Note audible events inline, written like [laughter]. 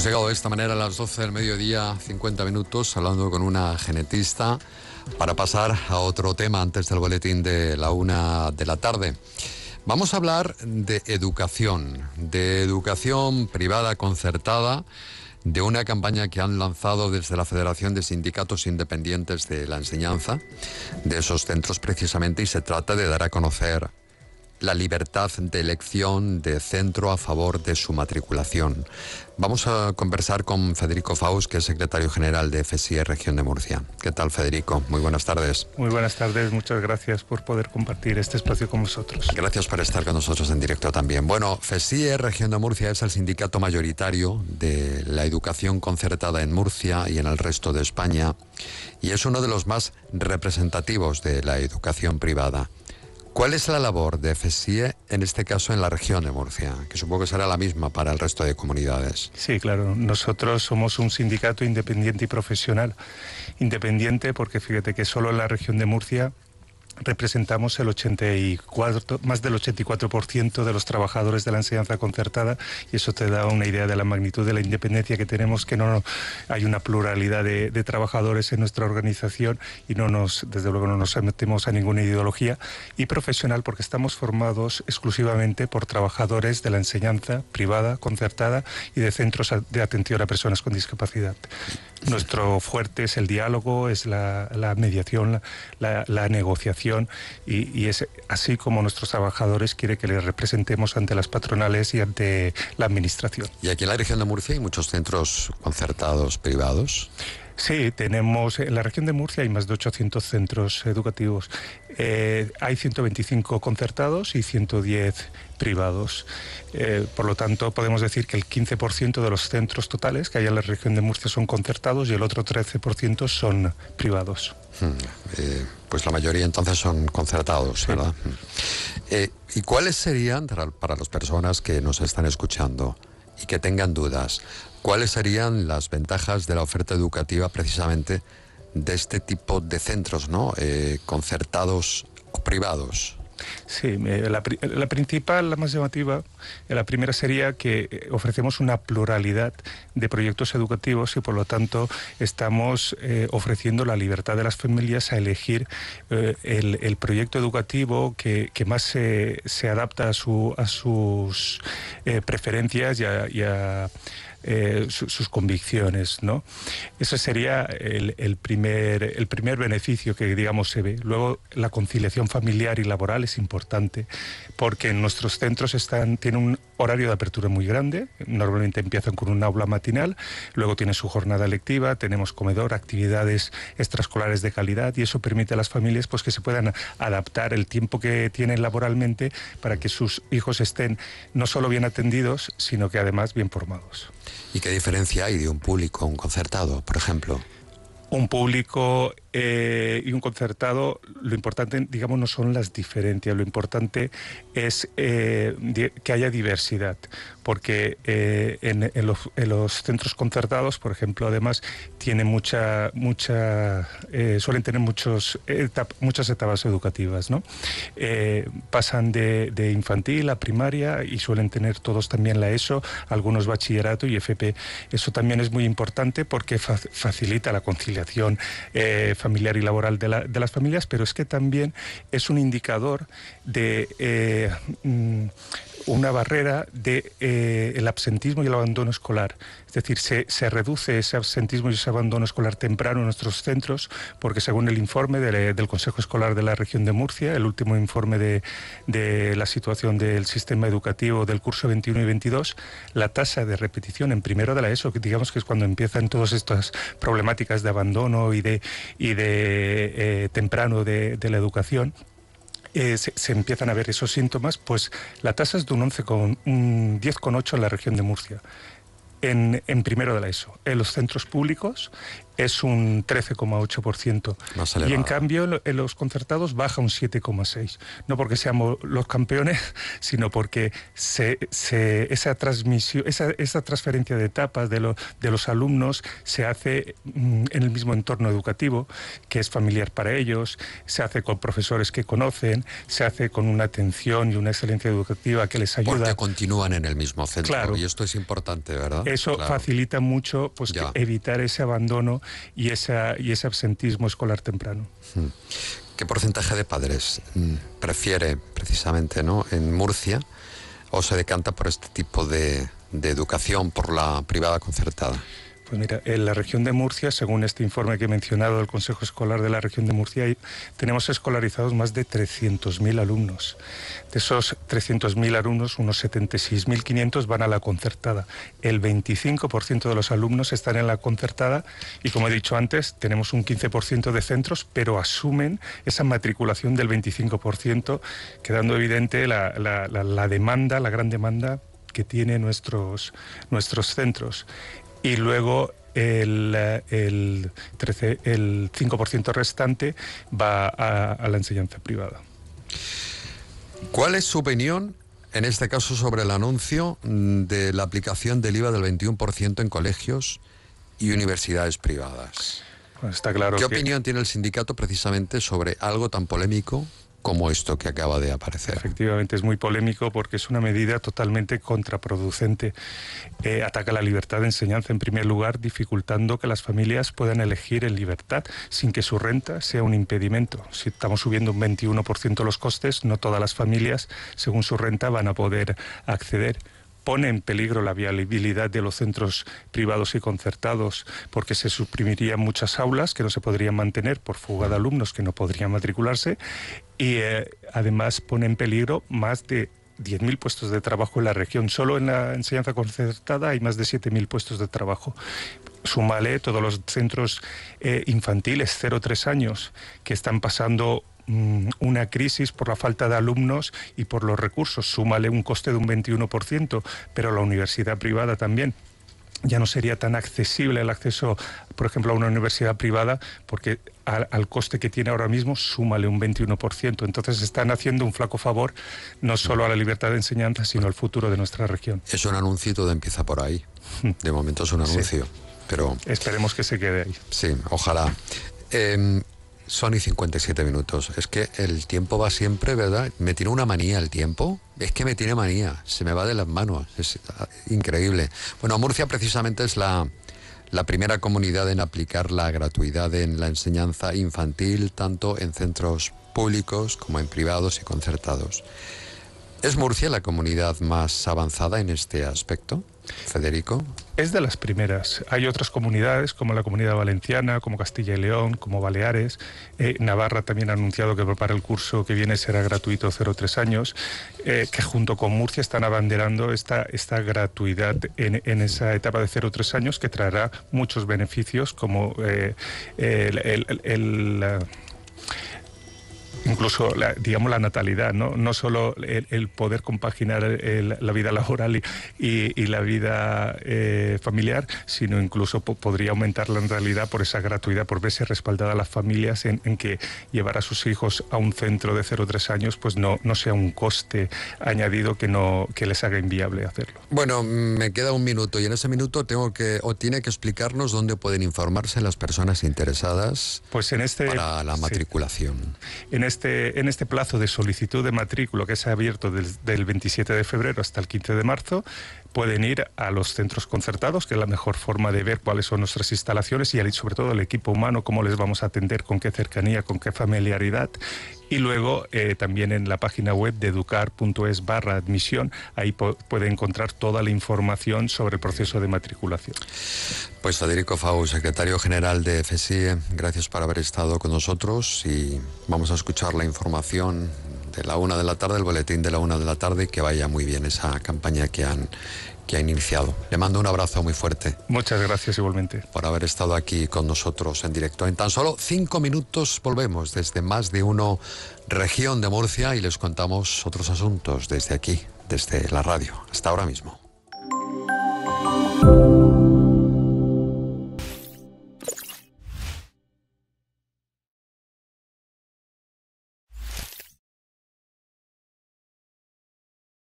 Hemos llegado de esta manera a las 12 del mediodía, 50 minutos, hablando con una genetista para pasar a otro tema antes del boletín de la una de la tarde. Vamos a hablar de educación, de educación privada concertada, de una campaña que han lanzado desde la Federación de Sindicatos Independientes de la Enseñanza, de esos centros precisamente, y se trata de dar a conocer la libertad de elección de centro a favor de su matriculación. Vamos a conversar con Federico Faust, que es secretario general de FESIE Región de Murcia. ¿Qué tal, Federico? Muy buenas tardes. Muy buenas tardes, muchas gracias por poder compartir este espacio con vosotros. Gracias por estar con nosotros en directo también. Bueno, FESIE Región de Murcia es el sindicato mayoritario de la educación concertada en Murcia y en el resto de España y es uno de los más representativos de la educación privada. ¿Cuál es la labor de FSIE en este caso en la región de Murcia? Que supongo que será la misma para el resto de comunidades. Sí, claro. Nosotros somos un sindicato independiente y profesional. Independiente porque fíjate que solo en la región de Murcia representamos el 84, más del 84% de los trabajadores de la enseñanza concertada y eso te da una idea de la magnitud de la independencia que tenemos, que no, hay una pluralidad de, trabajadores en nuestra organización y no nos, desde luego no nos metemos a ninguna ideología y profesional porque estamos formados exclusivamente por trabajadores de la enseñanza privada, concertada y de centros de atención a personas con discapacidad. Nuestro fuerte es el diálogo, es la, mediación, la, negociación y, es así como nuestros trabajadores quiere que les representemos ante las patronales y ante la administración. ¿Y aquí en la región de Murcia hay muchos centros concertados privados? Sí, tenemos en la región de Murcia hay más de 800 centros educativos. Eh, hay 125 concertados y 110 privados. Eh, por lo tanto, podemos decir que el 15% de los centros totales que hay en la región de Murcia son concertados y el otro 13% son privados. Hmm, eh, pues la mayoría entonces son concertados, ¿verdad? Hmm. ¿Y cuáles serían para las personas que nos están escuchando? y que tengan dudas. ¿Cuáles serían las ventajas de la oferta educativa precisamente de este tipo de centros, ¿no? Eh, concertados o privados? Sí, la, principal, la más llamativa, eh, la primera sería que eh, ofrecemos una pluralidad de proyectos educativos y por lo tanto estamos eh, ofreciendo la libertad de las familias a elegir el, proyecto educativo que, más se, adapta a, su, a sus preferencias y a eh, sus convicciones. ¿no? Ese sería el, el, primer, el primer beneficio que, digamos, se ve. Luego, la conciliación familiar y laboral es importante porque en nuestros centros están, tienen un horario de apertura muy grande. Normalmente empiezan con un aula matinal, luego tiene su jornada lectiva, tenemos comedor, actividades extraescolares de calidad y eso permite a las familias pues, que se puedan adaptar el tiempo que tienen laboralmente para que sus hijos estén no solo bien atendidos, sino que además bien formados. ¿Y qué diferencia hay de un público un concertado, por ejemplo? Un público eh, y un concertado, lo importante, digamos, no son las diferencias, lo importante es eh, que haya diversidad, porque eh, en, los, centros concertados, por ejemplo, además, tienen mucha, mucha, suelen tener muchos muchas etapas educativas, pasan de, infantil a primaria y suelen tener todos también la ESO, algunos bachillerato y FP. Eso también es muy importante porque facilita la conciliación familiar y laboral de, las familias, pero es que también es un indicador de eh, mm, una barrera de eh, el absentismo y el abandono escolar. Es decir, se, reduce ese absentismo y ese abandono escolar temprano en nuestros centros, porque según el informe del Consejo Escolar de la Región de Murcia, el último informe de, la situación del sistema educativo del curso 21 y 22, la tasa de repetición en primero de la ESO, que digamos que es cuando empiezan todas estas problemáticas de abandono y de, y de eh, temprano de, de la educación, eh, se, empiezan a ver esos síntomas, pues la tasa es de un 11 con, un 10,8 en la región de Murcia. En, en, primero de la ESO, en los centros públicos es un 13,8%. Y en cambio en los concertados baja un 7,6%. No porque seamos los campeones, [laughs] sino porque se, esa, transmisión, esa, transferencia de etapas de, los alumnos se hace mm, en el mismo entorno educativo, que es familiar para ellos, se hace con profesores que conocen, se hace con una atención y una excelencia educativa que les ayuda. Porque continúan en el mismo centro. Claro. Y esto es importante, ¿verdad? Eso facilita mucho pues, evitar ese abandono y, ese absentismo escolar temprano. Hmm. ¿Qué porcentaje de padres mm, prefiere precisamente ¿no? en Murcia o se decanta por este tipo de, de educación, por la privada concertada? Pues mira, en la región de Murcia, según este informe que he mencionado del Consejo Escolar de la región de Murcia, tenemos escolarizados más de 300.000 alumnos. De esos 300.000 alumnos, unos 76.500 van a la concertada. El 25% de los alumnos están en la concertada y, como he dicho antes, tenemos un 15% de centros, pero asumen esa matriculación del 25%, quedando evidente la, demanda, la gran demanda que tiene nuestros, nuestros centros y luego el, 13, el 5% restante va a, la enseñanza privada. ¿Cuál es su opinión en este caso sobre el anuncio de la aplicación del IVA del 21% en colegios y universidades privadas. Está claro ¿Qué opinión tiene el sindicato precisamente sobre algo tan polémico como esto que acaba de aparecer. Efectivamente, es muy polémico porque es una medida totalmente contraproducente. Eh, ataca la libertad de enseñanza, en primer lugar, dificultando que las familias puedan elegir en libertad sin que su renta sea un impedimento. Si estamos subiendo un 21% los costes, no todas las familias, según su renta, van a poder acceder pone en peligro la viabilidad de los centros privados y concertados porque se suprimirían muchas aulas que no se podrían mantener por fuga de alumnos que no podrían matricularse y eh, además pone en peligro más de 10.000 puestos de trabajo en la región. Solo en la enseñanza concertada hay más de 7.000 puestos de trabajo. Sumale todos los centros eh, infantiles 0-3 años que están pasando Mm, una crisis por la falta de alumnos y por los recursos. Súmale un coste de un 21%, pero la universidad privada también ya no sería tan accesible el acceso, por ejemplo, a una universidad privada, porque al, coste que tiene ahora mismo, súmale un 21%. Entonces están haciendo un flaco favor no solo a la libertad de enseñanza, sino al futuro de nuestra región. Es un anuncio, de empieza por ahí. [laughs] De momento es un anuncio, pero... Esperemos que se quede ahí. Sí, ojalá. Em, son y 57 minutos. Es que el tiempo va siempre, ¿verdad? Me tiene una manía el tiempo. Es que me tiene manía. Se me va de las manos. Es ah, increíble. Bueno, Murcia precisamente es la, la primera comunidad en aplicar la gratuidad en la enseñanza infantil, tanto en centros públicos como en privados y concertados. ¿Es Murcia la comunidad más avanzada en este aspecto? Federico. Es de las primeras. Hay otras comunidades como la comunidad valenciana, como Castilla y León, como Baleares. Eh, Navarra también ha anunciado que para el curso que viene será gratuito 0,3 años, eh, que junto con Murcia están abanderando esta, esta gratuidad en, esa etapa de 0,3 años que traerá muchos beneficios como eh, el incluso la, digamos la natalidad, no, no solo el, poder compaginar la vida laboral y, la vida eh, familiar, sino incluso podría aumentar la realidad por esa gratuidad, por verse respaldada a las familias en, que llevar a sus hijos a un centro de 0 3 años pues no, no sea un coste añadido que, no, que les haga inviable hacerlo. Bueno, me queda un minuto y en ese minuto tengo que, o tiene que explicarnos dónde pueden informarse las personas interesadas pues en este, para la matriculación. Este, en este plazo de solicitud de matrícula que se ha abierto del, el 27 de febrero hasta el 15 de marzo, pueden ir a los centros concertados, que es la mejor forma de ver cuáles son nuestras instalaciones y sobre todo el equipo humano, cómo les vamos a atender, con qué cercanía, con qué familiaridad y luego eh, también en la página web de educar.es barra admisión, ahí puede encontrar toda la información sobre el proceso de matriculación. Pues Federico Fau, secretario general de FSI, e, gracias por haber estado con nosotros y vamos a escuchar la información de la una de la tarde, el boletín de la una de la tarde, que vaya muy bien esa campaña que han que ha iniciado. Le mando un abrazo muy fuerte. Muchas gracias igualmente. Por haber estado aquí con nosotros en directo. En tan solo cinco minutos volvemos desde más de una región de Murcia y les contamos otros asuntos desde aquí, desde la radio. Hasta ahora mismo.